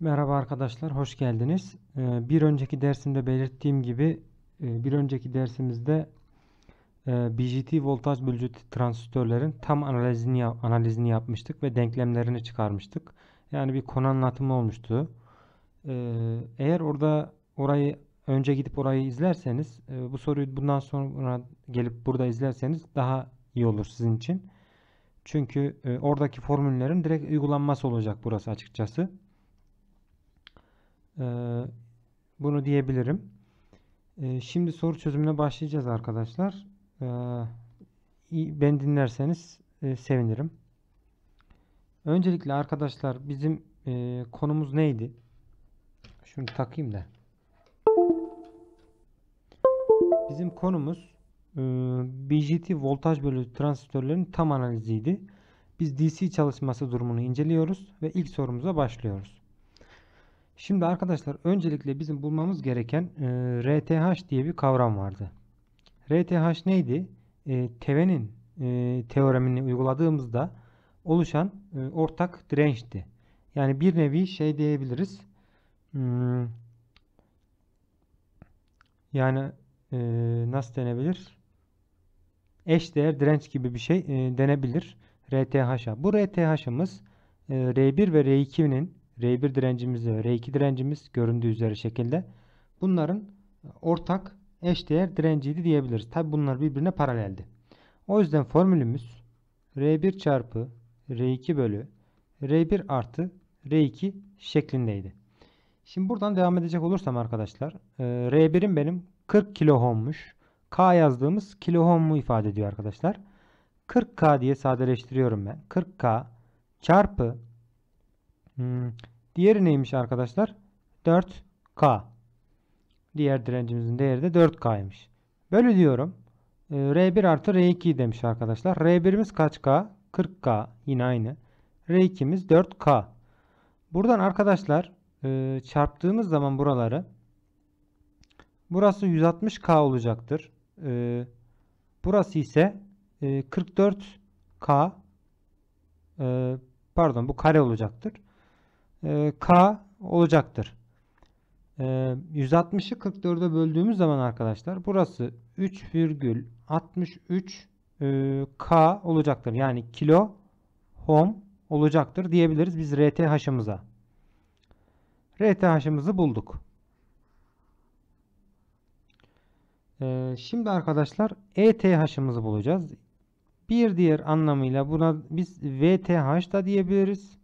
Merhaba arkadaşlar, hoş geldiniz. Ee, bir önceki dersimde belirttiğim gibi e, bir önceki dersimizde e, BJT voltaj bölücü transistörlerin tam analizini, analizini yapmıştık ve denklemlerini çıkarmıştık. Yani bir konu anlatımı olmuştu. Ee, eğer orada orayı önce gidip orayı izlerseniz e, bu soruyu bundan sonra gelip burada izlerseniz daha iyi olur sizin için. Çünkü oradaki formüllerin direkt uygulanması olacak burası açıkçası. Ee, bunu diyebilirim. Ee, şimdi soru çözümüne başlayacağız arkadaşlar. Ee, ben dinlerseniz e, sevinirim. Öncelikle arkadaşlar bizim e, konumuz neydi? Şunu takayım da. Bizim konumuz e, BJT voltaj bölü transistörlerin tam analiziydi. Biz DC çalışması durumunu inceliyoruz ve ilk sorumuza başlıyoruz. Şimdi arkadaşlar öncelikle bizim bulmamız gereken e, RTH diye bir kavram vardı. RTH neydi? E, Teve'nin e, teoremini uyguladığımızda oluşan e, ortak dirençti. Yani bir nevi şey diyebiliriz. Hmm, yani e, nasıl denebilir? Eş değer direnç gibi bir şey e, denebilir. RTH'a. Bu RTH'ımız e, R1 ve R2'nin R1 direncimiz ve R2 direncimiz göründüğü üzere şekilde bunların ortak eşdeğer direnciydi diyebiliriz. Tabi bunlar birbirine paraleldi. O yüzden formülümüz R1 çarpı R2 bölü R1 artı R2 şeklindeydi. Şimdi buradan devam edecek olursam arkadaşlar e, R1'im benim 40 kilo ohmmuş. K yazdığımız kilo kiloohm'u ifade ediyor arkadaşlar. 40K diye sadeleştiriyorum ben. 40K çarpı Hmm. Diğeri neymiş arkadaşlar? 4K. Diğer direncimizin değeri de 4K'ymış. Bölü diyorum. Ee, R1 artı R2 demiş arkadaşlar. R1'imiz kaç K? 40K. Yine aynı. R2'miz 4K. Buradan arkadaşlar e, çarptığımız zaman buraları burası 160K olacaktır. E, burası ise 44K e, pardon bu kare olacaktır. E, K olacaktır. E, 160'ı 44'e böldüğümüz zaman arkadaşlar burası 3,63 e, K olacaktır. Yani kilo ohm olacaktır diyebiliriz biz RTH'ımıza. RTH'ımızı bulduk. E, şimdi arkadaşlar ETH'ımızı bulacağız. Bir diğer anlamıyla buna biz VTH da diyebiliriz.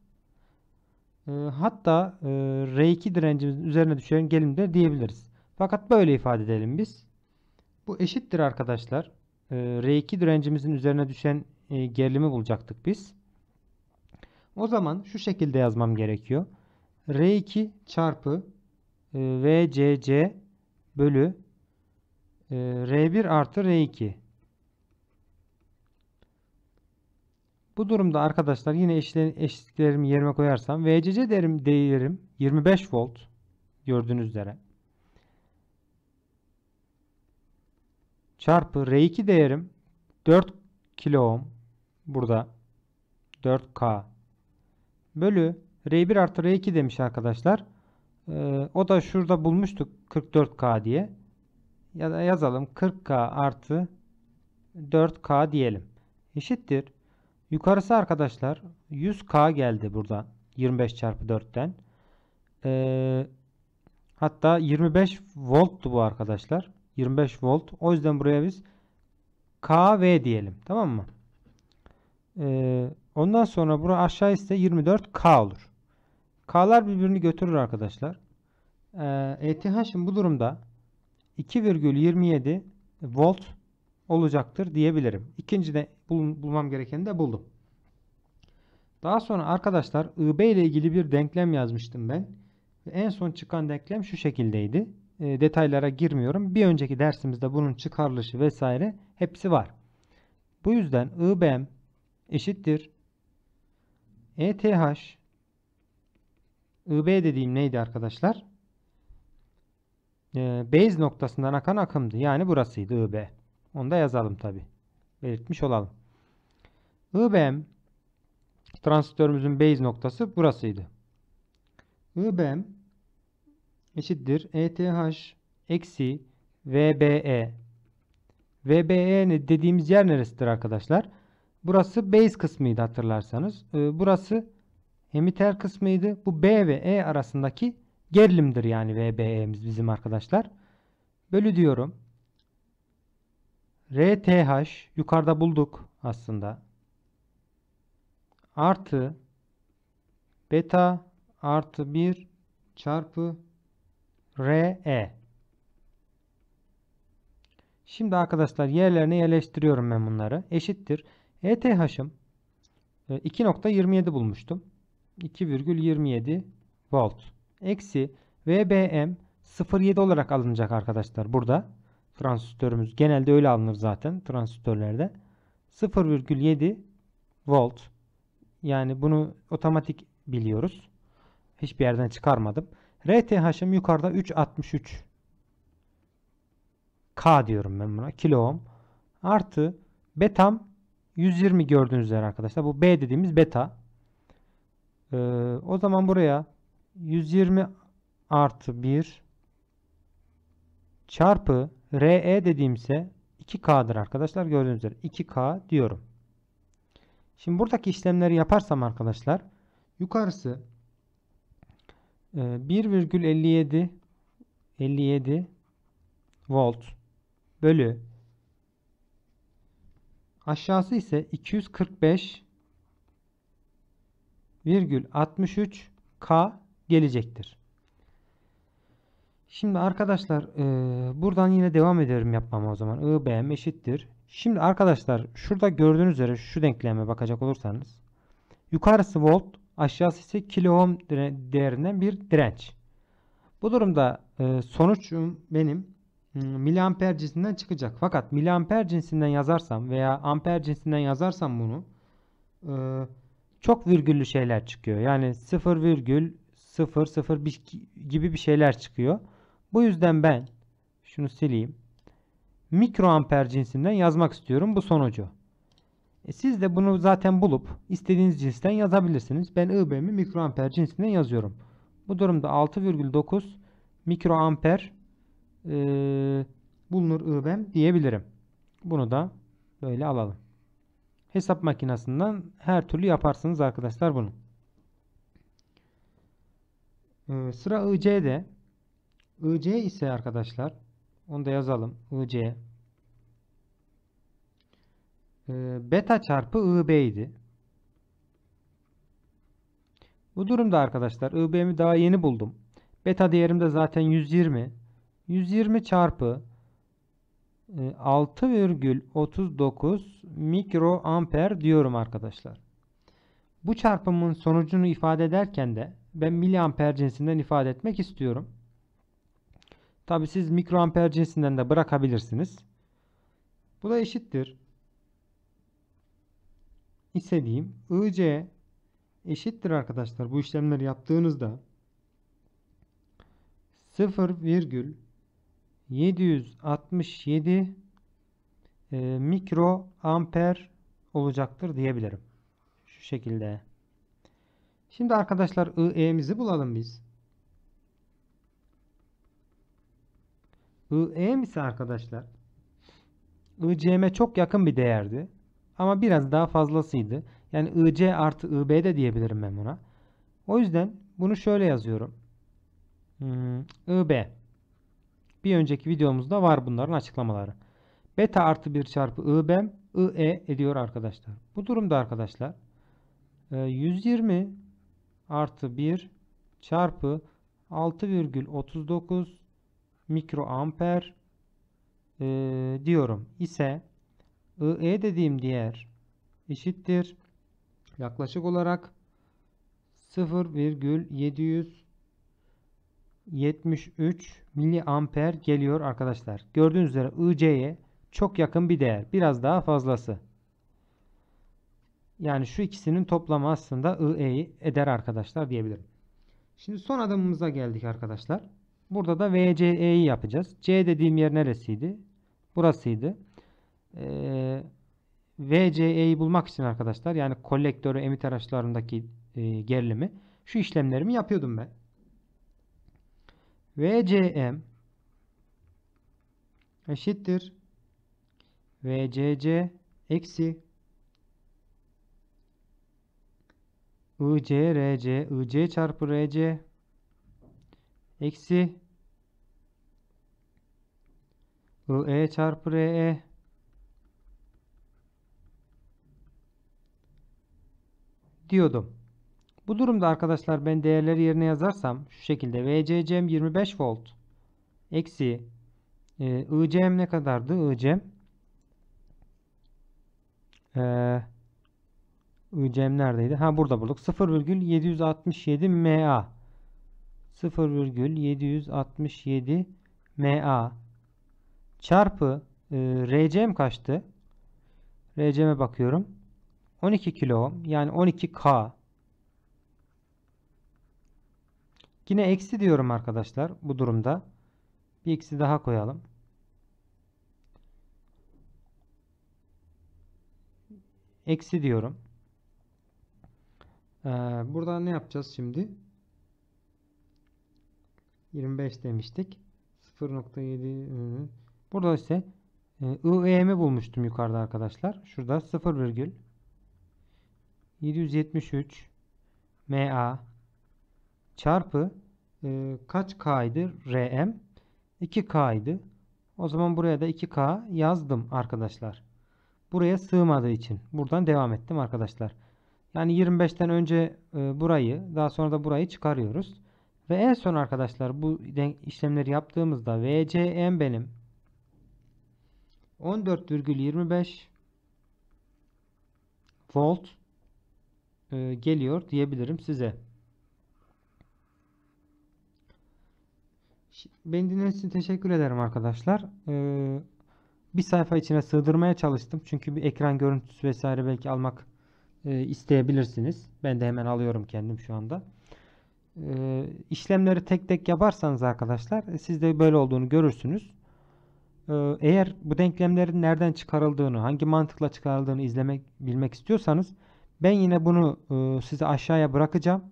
Ee, hatta e, R2 direncimizin üzerine düşen gelimdir diyebiliriz. Fakat böyle ifade edelim biz. Bu eşittir arkadaşlar. Ee, R2 direncimizin üzerine düşen e, gerilimi bulacaktık biz. O zaman şu şekilde yazmam gerekiyor. R2 çarpı e, VCC bölü R1 artı R2 Bu durumda arkadaşlar yine eşitliklerimi yerime koyarsam VCC derim değerim 25 volt gördüğünüz üzere. Çarpı R2 değerim 4 kilo ohm burada 4K bölü R1 artı R2 demiş arkadaşlar. Ee, o da şurada bulmuştuk 44K diye. Ya da yazalım 40K artı 4K diyelim. Eşittir Yukarısı arkadaşlar 100K geldi buradan. 25 çarpı 4'ten. Ee, hatta 25 volttu bu arkadaşlar. 25 volt. O yüzden buraya biz KV diyelim. Tamam mı? Ee, ondan sonra bura aşağı ise 24K olur. K'lar birbirini götürür arkadaşlar. Ee, ETH'in bu durumda 2,27 volt olacaktır diyebilirim. İkinci de bulmam gerekeni de buldum. Daha sonra arkadaşlar IB ile ilgili bir denklem yazmıştım ben. En son çıkan denklem şu şekildeydi. E, detaylara girmiyorum. Bir önceki dersimizde bunun çıkarılışı vesaire hepsi var. Bu yüzden IBM eşittir ETH IB dediğim neydi arkadaşlar? E, base noktasından akan akımdı. Yani burasıydı IB. Onu da yazalım tabi. Belirtmiş olalım. IBM Transistörümüzün base noktası burasıydı. IBM eşittir ETH eksi VBE. VBE dediğimiz yer neresidir arkadaşlar? Burası base kısmıydı hatırlarsanız. Ee, burası emitter kısmıydı. Bu B ve E arasındaki gerilimdir yani VBE'miz bizim arkadaşlar. Bölü diyorum. RTH yukarıda bulduk aslında artı beta artı 1 çarpı RE. E. Şimdi arkadaşlar yerlerine yerleştiriyorum ben bunları. Eşittir. ETH'ım 2.27 e, bulmuştum. 2,27 volt. Eksi VBM 0,7 olarak alınacak arkadaşlar burada. Transistörümüz genelde öyle alınır zaten transistörlerde. 0,7 volt yani bunu otomatik biliyoruz. Hiçbir yerden çıkarmadım. RTH'im yukarıda 3.63 K diyorum ben buna. Kilo ohm. Artı betam 120 gördüğünüz üzere arkadaşlar. Bu B dediğimiz beta. Ee, o zaman buraya 120 artı 1 çarpı RE dediğimse 2K'dır arkadaşlar. Gördüğünüz üzere 2K diyorum. Şimdi buradaki işlemleri yaparsam arkadaşlar yukarısı 1,57 e, 57 volt bölü aşağısı ise 245 virgül 63 K gelecektir. Şimdi arkadaşlar e, buradan yine devam ederim yapmama o zaman. IBM eşittir Şimdi arkadaşlar şurada gördüğünüz üzere şu denkleme bakacak olursanız yukarısı volt aşağısı ise kilo ohm değerinden bir direnç. Bu durumda e, sonuç benim hmm, miliamper cinsinden çıkacak. Fakat miliamper cinsinden yazarsam veya amper cinsinden yazarsam bunu e, çok virgüllü şeyler çıkıyor. Yani 0 virgül 0 0 gibi bir şeyler çıkıyor. Bu yüzden ben şunu sileyim mikroamper cinsinden yazmak istiyorum bu sonucu. E siz de bunu zaten bulup istediğiniz cinsten yazabilirsiniz. Ben IBM'i mikroamper cinsinden yazıyorum. Bu durumda 6,9 mikroamper e, bulunur IBM diyebilirim. Bunu da böyle alalım. Hesap makinesinden her türlü yaparsınız arkadaşlar bunu. E, sıra IC'de. IC ise arkadaşlar onu da yazalım. IC. Ee, beta çarpı IB idi. Bu durumda arkadaşlar IB'mi daha yeni buldum. Beta değerim de zaten 120. 120 çarpı 6,39 mikro amper diyorum arkadaşlar. Bu çarpımın sonucunu ifade ederken de ben amper cinsinden ifade etmek istiyorum. Tabi siz mikroamper cinsinden de bırakabilirsiniz. Bu da eşittir. İstediğim IC eşittir arkadaşlar. Bu işlemleri yaptığınızda 0,767 e, mikro amper olacaktır diyebilirim. Şu şekilde. Şimdi arkadaşlar IE'mizi bulalım biz. IEM ise arkadaşlar ICM çok yakın bir değerdi. Ama biraz daha fazlasıydı. Yani IC artı IB de diyebilirim ben buna. O yüzden bunu şöyle yazıyorum. Hmm, IB. Bir önceki videomuzda var bunların açıklamaları. Beta artı 1 çarpı IB IE ediyor arkadaşlar. Bu durumda arkadaşlar 120 e, artı 1 çarpı 6,39 mikroamper e, diyorum ise IE dediğim diğer eşittir. Yaklaşık olarak 0,773 miliamper geliyor arkadaşlar. Gördüğünüz üzere IC'ye çok yakın bir değer. Biraz daha fazlası. Yani şu ikisinin toplamı aslında IE'yi eder arkadaşlar diyebilirim. Şimdi son adımımıza geldik arkadaşlar. Burada da VCE'yi yapacağız. C dediğim yer neresiydi? Burasıydı. Ee, VCE'yi bulmak için arkadaşlar yani kolektörü emit araçlarındaki e, gerilimi şu işlemlerimi yapıyordum ben. VCM eşittir VCC eksi IC, RC, IC çarpı RC eksi IE çarpı RE diyordum. Bu durumda arkadaşlar ben değerleri yerine yazarsam şu şekilde VCC'm 25 volt eksi e, IC'm ne kadardı? IC'm e, IC'm neredeydi? Ha burada bulduk. 0,767 MA 0,767 MA çarpı e, RCM kaçtı? RCM'e bakıyorum. 12 kilo ohm yani 12K. Yine eksi diyorum arkadaşlar bu durumda. Bir eksi daha koyalım. Eksi diyorum. Ee, burada ne yapacağız şimdi? 25 demiştik. 0.7 Burada ise IEM'i bulmuştum yukarıda arkadaşlar. Şurada 0,773 MA çarpı e, kaç K'ydı? RM 2K'ydı. O zaman buraya da 2K yazdım arkadaşlar. Buraya sığmadığı için. Buradan devam ettim arkadaşlar. Yani 25'ten önce e, burayı daha sonra da burayı çıkarıyoruz. Ve en son arkadaşlar bu işlemleri yaptığımızda VCM benim 14,25 volt e, geliyor diyebilirim size. Beni dinlediğiniz için teşekkür ederim arkadaşlar. E, bir sayfa içine sığdırmaya çalıştım. Çünkü bir ekran görüntüsü vesaire belki almak e, isteyebilirsiniz. Ben de hemen alıyorum kendim şu anda. İşlemleri tek tek yaparsanız arkadaşlar sizde böyle olduğunu görürsünüz. Ee, eğer bu denklemlerin nereden çıkarıldığını, hangi mantıkla çıkarıldığını izlemek bilmek istiyorsanız ben yine bunu e, size aşağıya bırakacağım.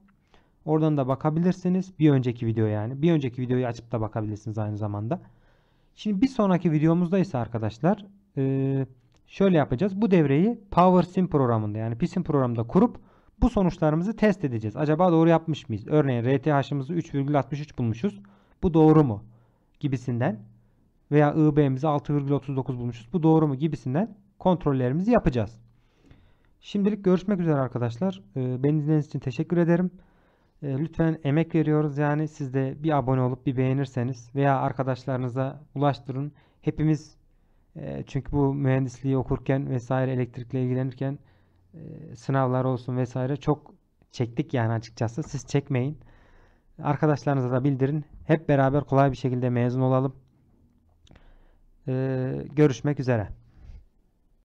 Oradan da bakabilirsiniz. Bir önceki video yani. Bir önceki videoyu açıp da bakabilirsiniz aynı zamanda. Şimdi bir sonraki videomuzda ise arkadaşlar e, şöyle yapacağız. Bu devreyi PowerSim programında yani PSim programında kurup bu sonuçlarımızı test edeceğiz. Acaba doğru yapmış mıyız? Örneğin RTH'ımızı 3,63 bulmuşuz. Bu doğru mu? Gibisinden veya IB'mizi 6,39 bulmuşuz. Bu doğru mu gibisinden kontrollerimizi yapacağız. Şimdilik görüşmek üzere arkadaşlar. Ee, beni dinlediğiniz için teşekkür ederim. Ee, lütfen emek veriyoruz. Yani siz de bir abone olup bir beğenirseniz veya arkadaşlarınıza ulaştırın. Hepimiz e, çünkü bu mühendisliği okurken vesaire elektrikle ilgilenirken e, sınavlar olsun vesaire çok çektik yani açıkçası. Siz çekmeyin. Arkadaşlarınıza da bildirin. Hep beraber kolay bir şekilde mezun olalım. Ee, görüşmek üzere.